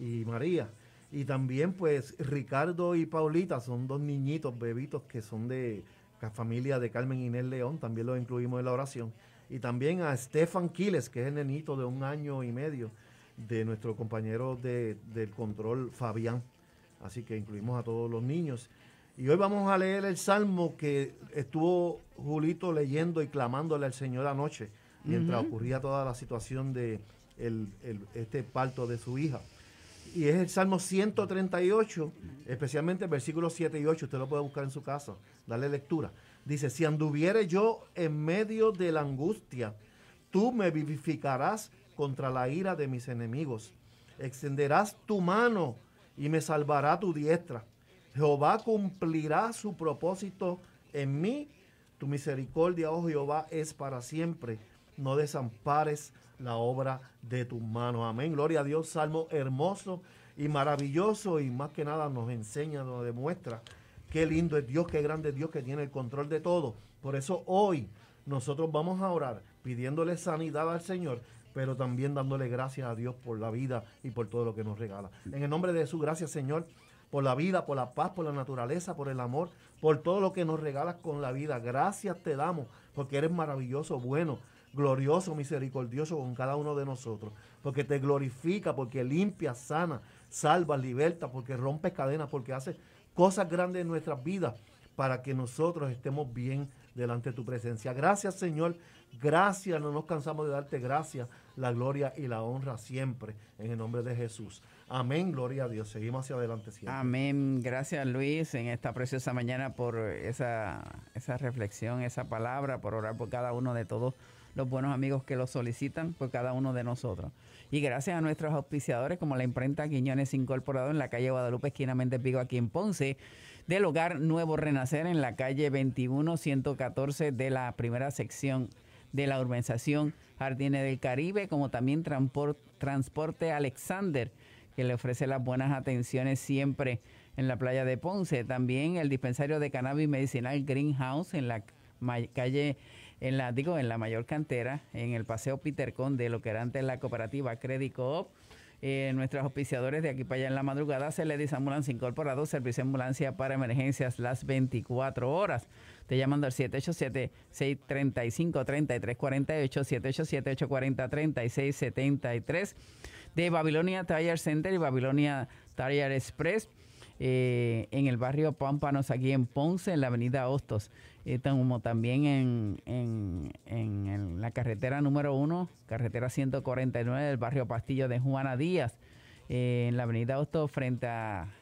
y María. Y también pues Ricardo y Paulita son dos niñitos, bebitos que son de la familia de Carmen Inés León, también los incluimos en la oración. Y también a Stefan Quiles, que es el nenito de un año y medio de nuestro compañero del control Fabián. Así que incluimos a todos los niños. Y hoy vamos a leer el salmo que estuvo Julito leyendo y clamándole al Señor anoche, mientras ocurría toda la situación de este parto de su hija. Y es el Salmo 138, especialmente el versículo 7 y 8. Usted lo puede buscar en su casa, darle lectura. Dice, si anduviere yo en medio de la angustia, tú me vivificarás contra la ira de mis enemigos. Extenderás tu mano y me salvará tu diestra. Jehová cumplirá su propósito en mí. Tu misericordia, oh Jehová, es para siempre no desampares la obra de tus manos. Amén. Gloria a Dios, salmo hermoso y maravilloso y más que nada nos enseña, nos demuestra qué lindo es Dios, qué grande es Dios que tiene el control de todo. Por eso hoy nosotros vamos a orar pidiéndole sanidad al Señor, pero también dándole gracias a Dios por la vida y por todo lo que nos regala. En el nombre de Jesús, gracias Señor por la vida, por la paz, por la naturaleza, por el amor, por todo lo que nos regalas con la vida. Gracias te damos porque eres maravilloso, bueno glorioso, misericordioso con cada uno de nosotros, porque te glorifica, porque limpia, sana, salva, liberta, porque rompe cadenas, porque hace cosas grandes en nuestras vidas para que nosotros estemos bien delante de tu presencia. Gracias, Señor. Gracias, no nos cansamos de darte gracias, la gloria y la honra siempre, en el nombre de Jesús. Amén, gloria a Dios. Seguimos hacia adelante siempre. Amén, gracias Luis en esta preciosa mañana por esa, esa reflexión, esa palabra, por orar por cada uno de todos los buenos amigos que lo solicitan por cada uno de nosotros. Y gracias a nuestros auspiciadores como la imprenta Quiñones Incorporado en la calle Guadalupe, esquina pigo aquí en Ponce, del hogar Nuevo Renacer en la calle 21 de la primera sección de la urbanización Jardines del Caribe, como también Transporte Alexander, que le ofrece las buenas atenciones siempre en la playa de Ponce. También el dispensario de cannabis medicinal Greenhouse en la calle en la, digo, en la mayor cantera, en el Paseo Peter de lo que era antes la cooperativa Crédito Op. Eh, nuestros auspiciadores de aquí para allá en la madrugada, se Celedis Ambulancia Incorporado, servicio de ambulancia para emergencias las 24 horas. Te llamando al 787-635-3348, 787-840-3673 de Babilonia Tire Center y Babilonia Tire Express eh, en el barrio Pámpanos, aquí en Ponce, en la avenida Hostos, eh, como también en, la carretera número 1, carretera 149 del barrio Pastillo de Juana Díaz, eh, en la avenida Hostos frente a